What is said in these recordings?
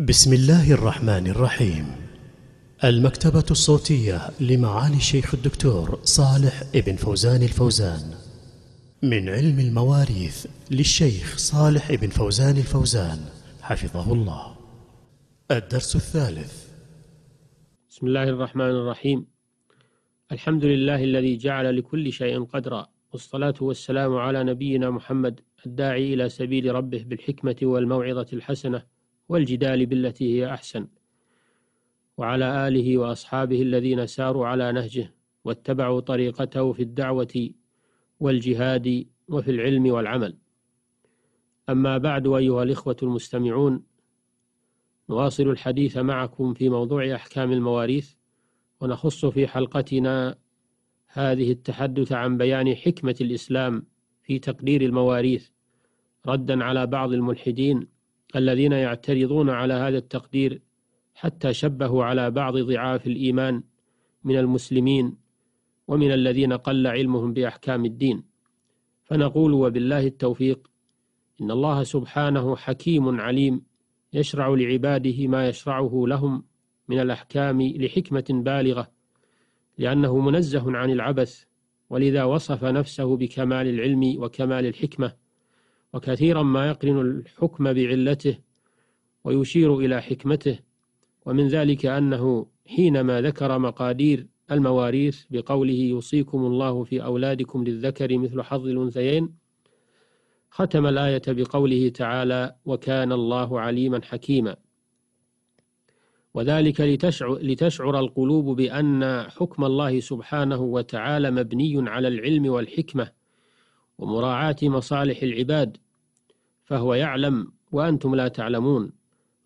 بسم الله الرحمن الرحيم المكتبة الصوتية لمعالي الشيخ الدكتور صالح ابن فوزان الفوزان من علم المواريث للشيخ صالح ابن فوزان الفوزان حفظه الله الدرس الثالث بسم الله الرحمن الرحيم الحمد لله الذي جعل لكل شيء قدرا والصلاة والسلام على نبينا محمد الداعي إلى سبيل ربه بالحكمة والموعظة الحسنة والجدال بالتي هي أحسن وعلى آله وأصحابه الذين ساروا على نهجه واتبعوا طريقته في الدعوة والجهاد وفي العلم والعمل أما بعد أيها الإخوة المستمعون نواصل الحديث معكم في موضوع أحكام المواريث ونخص في حلقتنا هذه التحدث عن بيان حكمة الإسلام في تقدير المواريث ردا على بعض الملحدين الذين يعترضون على هذا التقدير حتى شبهوا على بعض ضعاف الإيمان من المسلمين ومن الذين قل علمهم بأحكام الدين فنقول وبالله التوفيق إن الله سبحانه حكيم عليم يشرع لعباده ما يشرعه لهم من الأحكام لحكمة بالغة لأنه منزه عن العبث ولذا وصف نفسه بكمال العلم وكمال الحكمة وكثيرا ما يقرن الحكم بعلته ويشير إلى حكمته ومن ذلك أنه حينما ذكر مقادير المواريث بقوله يوصيكم الله في أولادكم للذكر مثل حظ الأنثيين ختم الآية بقوله تعالى وكان الله عليما حكيما وذلك لتشعر, لتشعر القلوب بأن حكم الله سبحانه وتعالى مبني على العلم والحكمة ومراعاة مصالح العباد فهو يعلم وأنتم لا تعلمون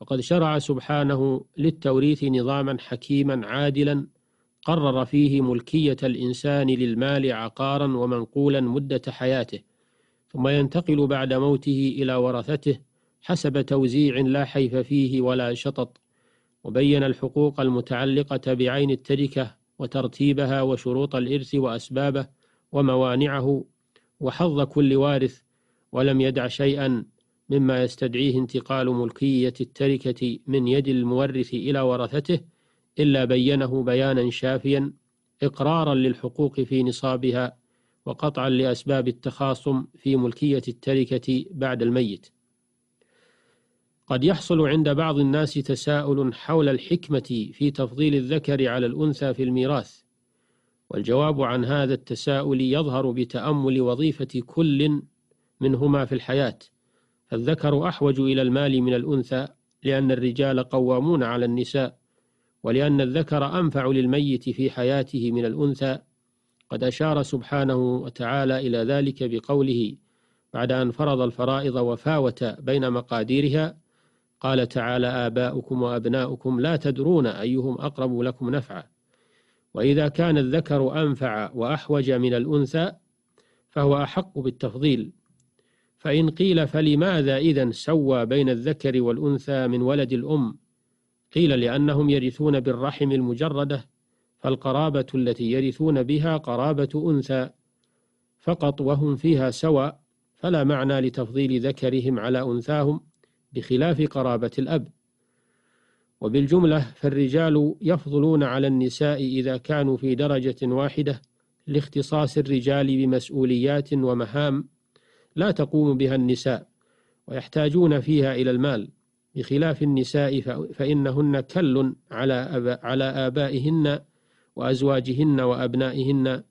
وقد شرع سبحانه للتوريث نظاما حكيما عادلا قرر فيه ملكية الإنسان للمال عقارا ومنقولا مدة حياته ثم ينتقل بعد موته إلى ورثته حسب توزيع لا حيف فيه ولا شطط وبين الحقوق المتعلقة بعين التركة وترتيبها وشروط الإرث وأسبابه وموانعه وحظ كل وارث ولم يدع شيئا مما يستدعيه انتقال ملكية التركة من يد المورث إلى ورثته إلا بينه بيانا شافيا إقرارا للحقوق في نصابها وقطعا لأسباب التخاصم في ملكية التركة بعد الميت. قد يحصل عند بعض الناس تساؤل حول الحكمة في تفضيل الذكر على الأنثى في الميراث، والجواب عن هذا التساؤل يظهر بتأمل وظيفة كل منهما في الحياة فالذكر أحوج إلى المال من الأنثى لأن الرجال قوامون على النساء ولأن الذكر أنفع للميت في حياته من الأنثى قد أشار سبحانه وتعالى إلى ذلك بقوله بعد أن فرض الفرائض وفاوت بين مقاديرها قال تعالى آباؤكم وأبناؤكم لا تدرون أيهم أقرب لكم نفعا وإذا كان الذكر أنفع وأحوج من الأنثى فهو أحق بالتفضيل فإن قيل فلماذا إذا سوى بين الذكر والأنثى من ولد الأم قيل لأنهم يرثون بالرحم المجردة فالقرابة التي يرثون بها قرابة أنثى فقط وهم فيها سواء فلا معنى لتفضيل ذكرهم على أنثاهم بخلاف قرابة الأب وبالجملة فالرجال يفضلون على النساء إذا كانوا في درجة واحدة لاختصاص الرجال بمسؤوليات ومهام لا تقوم بها النساء ويحتاجون فيها إلى المال بخلاف النساء فإنهن كل على على آبائهن وأزواجهن وأبنائهن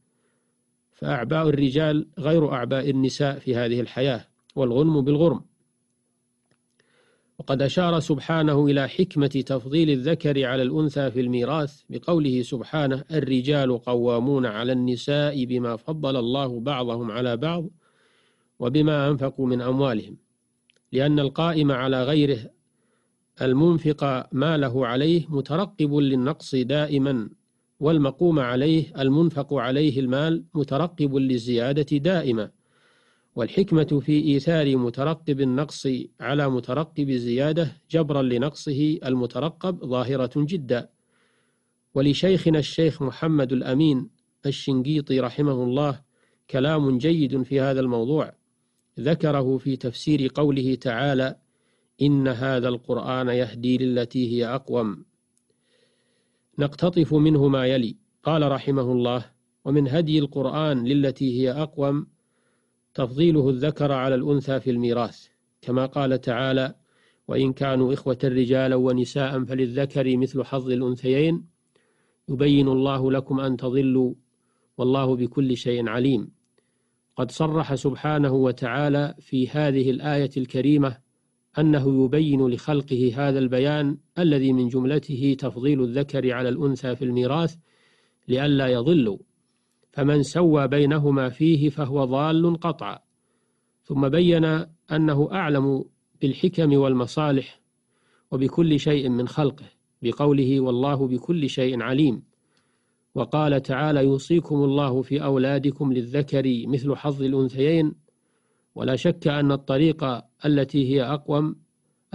فأعباء الرجال غير أعباء النساء في هذه الحياة والغنم بالغرم وقد أشار سبحانه إلى حكمة تفضيل الذكر على الأنثى في الميراث بقوله سبحانه الرجال قوامون على النساء بما فضل الله بعضهم على بعض وبما أنفقوا من أموالهم لأن القائم على غيره المنفق ماله عليه مترقب للنقص دائما والمقوم عليه المنفق عليه المال مترقب للزيادة دائما والحكمة في إيثار مترقب النقص على مترقب الزيادة جبرا لنقصه المترقب ظاهرة جدا ولشيخنا الشيخ محمد الأمين الشنقيطي رحمه الله كلام جيد في هذا الموضوع ذكره في تفسير قوله تعالى إن هذا القرآن يهدي للتي هي أقوم نقتطف منه ما يلي قال رحمه الله ومن هدي القرآن للتي هي أقوم تفضيله الذكر على الأنثى في الميراث كما قال تعالى وإن كانوا إخوة رجالا ونساء فللذكر مثل حظ الأنثيين يبين الله لكم أن تضلوا والله بكل شيء عليم قد صرح سبحانه وتعالى في هذه الآية الكريمة أنه يبين لخلقه هذا البيان الذي من جملته تفضيل الذكر على الأنثى في الميراث لئلا يضلوا فمن سوى بينهما فيه فهو ضال قطعا ثم بين أنه أعلم بالحكم والمصالح وبكل شيء من خلقه بقوله والله بكل شيء عليم وقال تعالى يوصيكم الله في أولادكم للذكر مثل حظ الأنثيين ولا شك أن الطريقة التي هي أقوم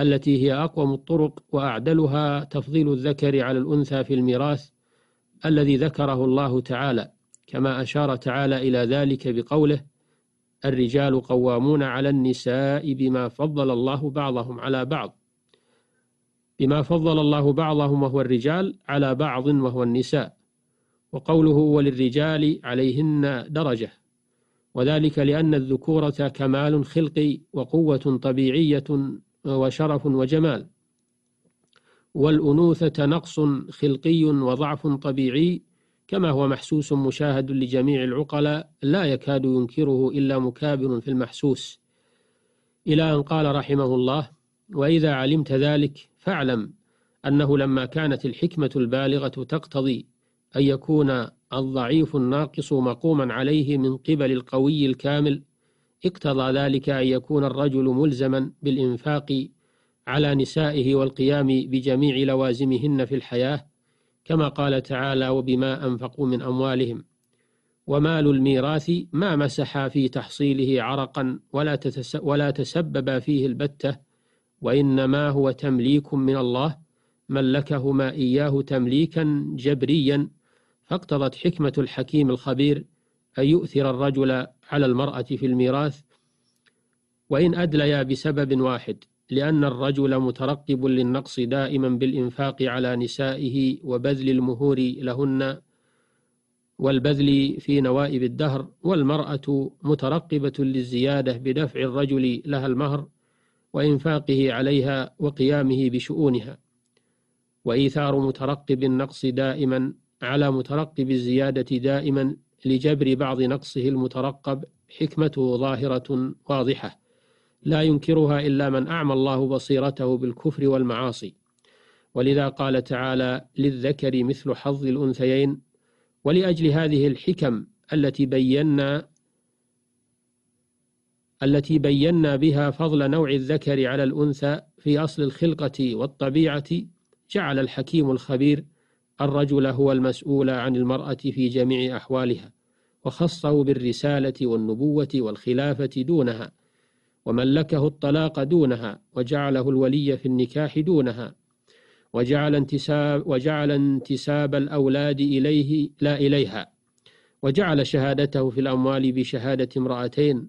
التي هي أقوم الطرق وأعدلها تفضيل الذكر على الأنثى في الميراث الذي ذكره الله تعالى كما أشار تعالى إلى ذلك بقوله الرجال قوامون على النساء بما فضل الله بعضهم على بعض بما فضل الله بعضهم وهو الرجال على بعض وهو النساء وقوله وللرجال عليهن درجة وذلك لأن الذكورة كمال خلقي وقوة طبيعية وشرف وجمال والأنوثة نقص خلقي وضعف طبيعي كما هو محسوس مشاهد لجميع العقلاء لا يكاد ينكره إلا مكابر في المحسوس إلى أن قال رحمه الله وإذا علمت ذلك فاعلم أنه لما كانت الحكمة البالغة تقتضي أن يكون الضعيف الناقص مقوما عليه من قبل القوي الكامل اقتضى ذلك أن يكون الرجل ملزما بالإنفاق على نسائه والقيام بجميع لوازمهن في الحياة كما قال تعالى وبما أنفقوا من أموالهم ومال الميراث ما مسح في تحصيله عرقا ولا, تتس ولا تسبب فيه البتة وإنما هو تمليك من الله ملكهما إياه تمليكا جبريا فاقتضت حكمة الحكيم الخبير أن يؤثر الرجل على المرأة في الميراث وإن أدليا بسبب واحد لأن الرجل مترقب للنقص دائما بالإنفاق على نسائه وبذل المهور لهن والبذل في نوائب الدهر والمرأة مترقبة للزيادة بدفع الرجل لها المهر وإنفاقه عليها وقيامه بشؤونها وإيثار مترقب النقص دائما على مترقب الزيادة دائما لجبر بعض نقصه المترقب حكمته ظاهرة واضحة لا ينكرها إلا من أعمى الله بصيرته بالكفر والمعاصي ولذا قال تعالى للذكر مثل حظ الأنثيين ولأجل هذه الحكم التي بينا التي بينا بها فضل نوع الذكر على الأنثى في أصل الخلقة والطبيعة جعل الحكيم الخبير الرجل هو المسؤول عن المرأة في جميع أحوالها وخصه بالرسالة والنبوة والخلافة دونها وملكه الطلاق دونها وجعله الولي في النكاح دونها وجعل انتساب, وجعل انتساب الأولاد إليه لا إليها وجعل شهادته في الأموال بشهادة امرأتين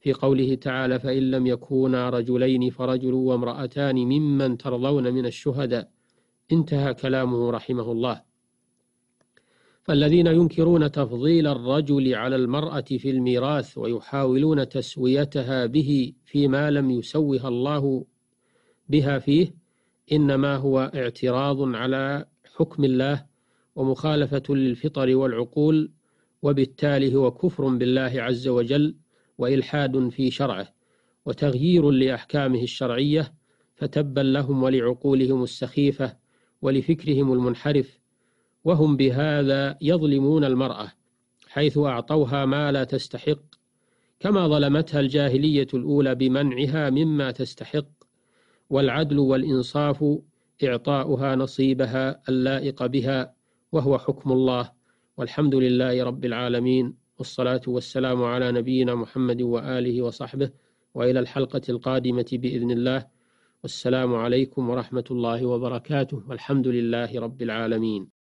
في قوله تعالى فإن لم يكونا رجلين فرجل وامرأتان ممن ترضون من الشهداء انتهى كلامه رحمه الله فالذين ينكرون تفضيل الرجل على المرأة في الميراث ويحاولون تسويتها به فيما لم يسوها الله بها فيه إنما هو اعتراض على حكم الله ومخالفة للفطر والعقول وبالتالي هو كفر بالله عز وجل وإلحاد في شرعه وتغيير لأحكامه الشرعية فتبا لهم ولعقولهم السخيفة ولفكرهم المنحرف وهم بهذا يظلمون المرأة حيث أعطوها ما لا تستحق كما ظلمتها الجاهلية الأولى بمنعها مما تستحق والعدل والإنصاف إعطاؤها نصيبها اللائق بها وهو حكم الله والحمد لله رب العالمين والصلاة والسلام على نبينا محمد وآله وصحبه وإلى الحلقة القادمة بإذن الله والسلام عليكم ورحمة الله وبركاته والحمد لله رب العالمين